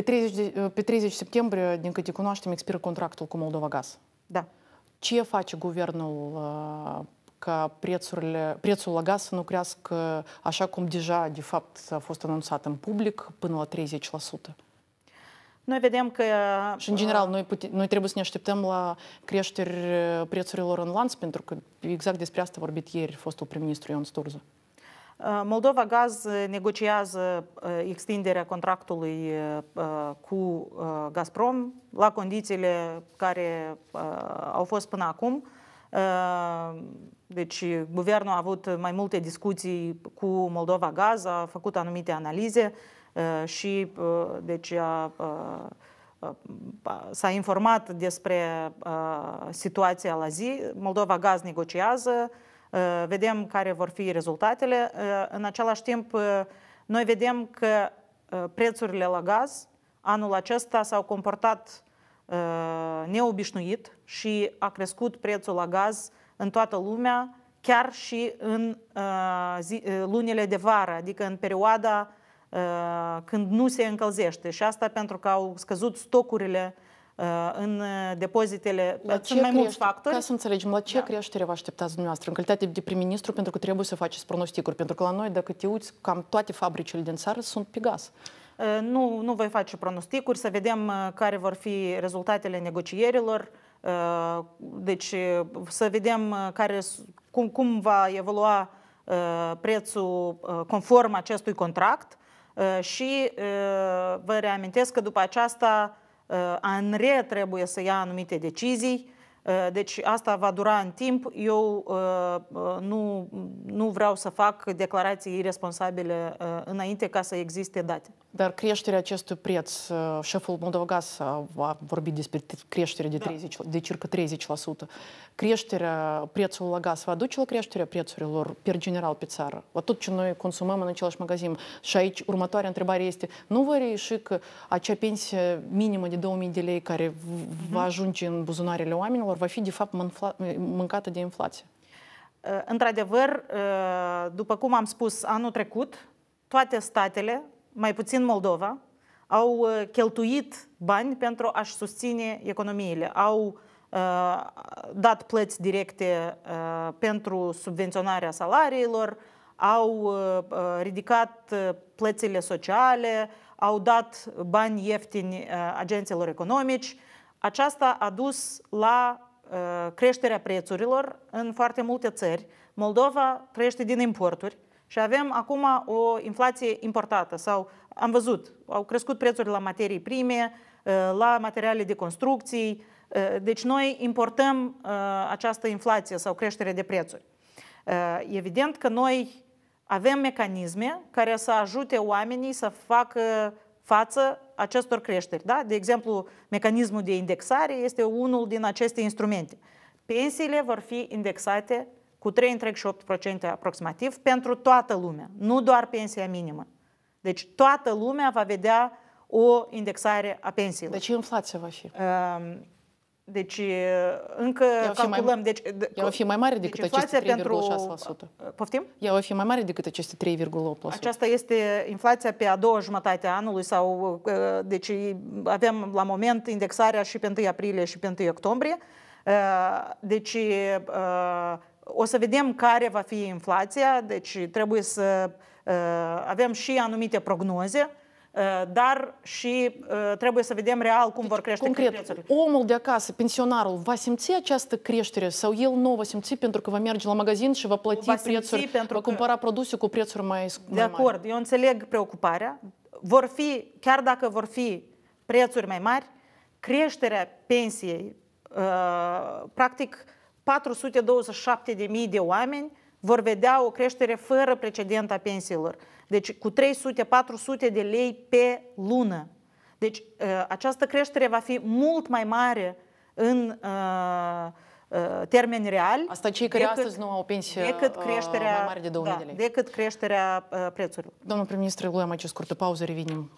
Pe 30, ă, pe 30 septembrie, din câte cunoaștem, expiră contractul cu Moldova Gaz. Da. Ce face guvernul ă, ca prețurile, prețul la gaz să nu crească așa cum deja, de fapt, a fost anunțat în public, până la 30%? Noi vedem că... Și, în general, ă, noi, pute, noi trebuie să ne așteptăm la creșteri prețurilor în lanț, pentru că exact despre asta a vorbit ieri fostul prim-ministru Ion Sturză. Moldova Gaz negociază extinderea contractului э, э, cu э, Gazprom la condițiile care au fost până acum. Deci, guvernul a avut mai multe discuții cu Moldova Gaz, a făcut anumite analize și deci a, s-a informat despre situația la zi. Moldova Gaz negociază Ă, vedem care vor fi rezultatele. Ă, în același timp, ă, noi vedem că prețurile la gaz anul acesta s-au comportat neobișnuit și a crescut prețul la gaz în toată lumea, chiar și în lunile de vară, adică în perioada când nu se încălzește. Și asta pentru că au scăzut stocurile uh, Uh, în uh, depozitele. La uh, sunt mai mulți factori. Ca să înțelegem, la ce da. creștere vă așteptați dumneavoastră în calitate de prim-ministru pentru că trebuie să faceți pronosticuri? Pentru că la noi, dacă te uiți, cam toate fabricile din țară sunt pe gaz. Nu, nu voi face pronosticuri, să vedem care vor fi rezultatele negocierilor, deci să vedem care, cum, cum va evolua prețul conform acestui contract și vă reamintesc că după aceasta ANRE trebuie să ia anumite decizii, Eh, deci asta va dura în timp. Eu eh, eh, nu, nu vreau să fac declarații irresponsabile înainte ca să existe date. Dar creșterea acestui preț, șeful Moldovagaz a vorbit despre creștere de, 30, da. de circa 30%. Creșterea prețului la gaz va duce la creșterea prețurilor per general pe țară? La tot ce noi consumăm în același magazin. Și aici următoarea întrebare este, nu vă reieși că acea pensie minimă de 2000 de lei care va mhm. ajunge în buzunarele oamenilor va fi, de fapt, mâncată de inflație? Într-adevăr, după cum am spus anul trecut, toate statele, mai puțin Moldova, au э, cheltuit bani pentru a-și susține economiile, au э, dat plăți directe э, pentru subvenționarea salariilor, au ridicat plățile sociale, au dat bani ieftini agenților economici. Aceasta a dus la Uh, creșterea prețurilor în foarte multe țări. Moldova crește din importuri și avem acum o inflație importată sau am văzut, au crescut prețurile la materii prime, uh, la materiale de construcții, uh, deci noi importăm această inflație sau creștere de prețuri. Evident că noi avem mecanisme care să ajute oamenii să facă față acestor creșteri. Da? De exemplu, mecanismul de indexare este unul din aceste instrumente. Pensiile vor fi indexate cu 3,8% aproximativ pentru toată lumea, nu doar pensia minimă. Deci toată lumea va vedea o indexare a pensiilor. Deci inflația va fi. Uh, deci încă Ea calculăm. Mai, deci, Ea va fi mai mare decât deci aceste 3,6%. Pentru, poftim? Ea va fi mai mare decât aceste 3,8%. Aceasta este inflația pe a doua jumătate a anului sau uh, deci avem la moment indexarea și pe 1 aprilie și pe 1 octombrie. Uh, deci uh, o să vedem care va fi inflația, deci trebuie să avem și anumite prognoze Э, dar și э, trebuie să vedem real cum deci, vor crește concret, prețurile. Omul de acasă, pensionarul, va simți această creștere sau el nu va simți pentru că va merge la magazin și va plăti va prețuri, pentru va cumpăra că... produse cu prețuri mai, mai mari? De acord, eu înțeleg preocuparea. Vor fi, chiar dacă vor fi prețuri mai mari, creșterea pensiei, uh, practic 427.000 de oameni vor vedea o creștere fără precedent a pensiilor. Deci cu 300-400 de lei pe lună. Deci uh, această creștere va fi mult mai mare în uh, uh, termeni reali. Asta cei care decât, astăzi nu au o pensie decât creșterea, mai mare de 2000 da, de lei. Decât creșterea prețurilor. Domnul prim-ministru, luăm aici scurtă pauză, revenim.